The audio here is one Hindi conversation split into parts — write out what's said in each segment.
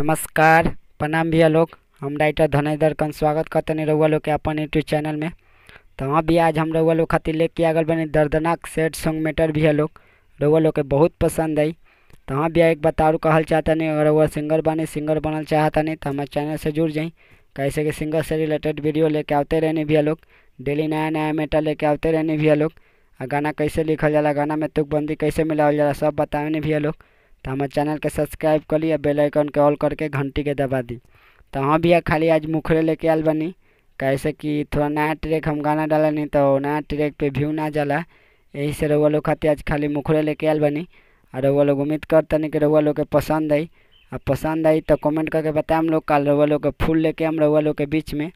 नमस्कार प्रणाम भैया लोग हम राइटर धनेधर कन स्वागत करते हैं रउआ लोग के अपन यूट्यूब चैनल में तो हाँ भी आज हम रउआ लोग खातिर लेके आ बनी बने दर्दनाक सेट सॉन्ग मेटर भैया लोग रउआ लोग के बहुत पसंद आई तो हाँ भैया एक बतारू कहल चाहता नहीं अगर वह सिंगर बने सिंगर बनल चाहता नहीं तो हमारे चैनल से जुड़ जाई कैसे कि सिंगर से रिलेटेड वीडियो लेके आते रहने भैया लोग डेली नया नया मेटर लेके आते रहने भैया लोग गाना कैसे लिखल जाला गाना में तुकबंदी कैसे मिलावल जाला सब बतावे भैया लोग तो हमारे चैनल के सब्सक्राइब कर ली और बेलाइकन के ऑल करके घंटी के दबा दी तो हाँ भी खाली आज मुखरे लेके आल बनी कैसे कि थोड़ा नया ट्रैक हम गाना डाला नहीं तो नया ट्रैक पे व्यू ना जला यही से रउआ लोग खाते आज खाली मुखरे लेके आल बनी और रउआ लोग उम्मीद करते तन कि रउआ लोग के पसंद आई और पसंद आई तो कमेंट करके बताए हम लोग कल रउआ लोग के फूल लेके हम रउआ लोग के बीच में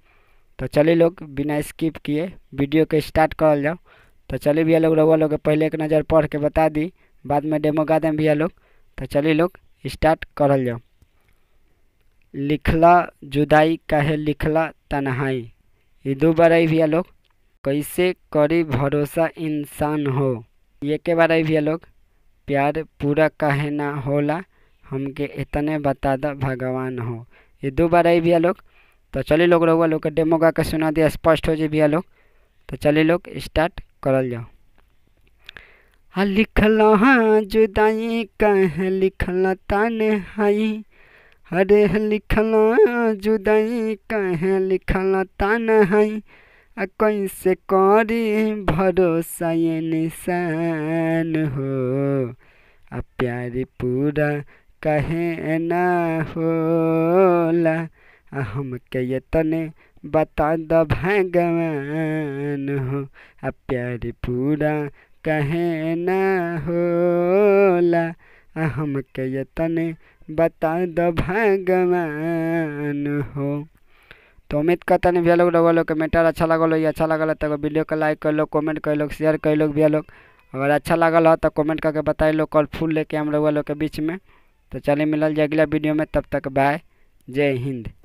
तो चलिए लोग बिना स्किप किए वीडियो के स्टार्ट कर जाओ तो चलिए भैया लोग रउआ लोग के पहले एक नज़र पढ़ के बता दी बाद में डेमो गा दें भैया लोग तो चलिए लोग स्टार्ट कर जाओ लिखला जुदाई कहे लिखला तनहाई ये दो बार आई भैया लोग कैसे करी भरोसा इंसान हो ये के बार आई भैया लोग प्यार पूरा कहे ना होला हमके इतने बता दा भगवान हो ये दो बार आई भैया लोग तो चलिए लोग रहुआ लोग का डेमो गा के सुना दिया स्पष्ट हो जाए भैया लोग तो चलिए लोग स्टार्ट करल जाओ हाँ लिखल हाँ जुदाई कह लिखल तन हई अरे लिखल जुदाई कह लिखल तन हई आ कैसे करी भरोसा निशान हो आ प्यार पूरा कहे ना होला हम के ये तने बता दो भगवान हो आ प्यार पूरा कहे न होला हमके ये तने बता दो भगवान हो तो उम्मीद करते नहीं भैया लोग लोग अच्छा अच्छा के मेटर अच्छा लगल ये अच्छा लगल तो वीडियो को लाइक कर लो कमेंट कर लो शेयर कर लो भैया लोग अगर अच्छा लगल हो तो कमेंट करके बताई लो कल फूल लेके हम लोग लोग के बीच में तो चले मिलल जाए अगला वीडियो में तब तक बाय जय हिंद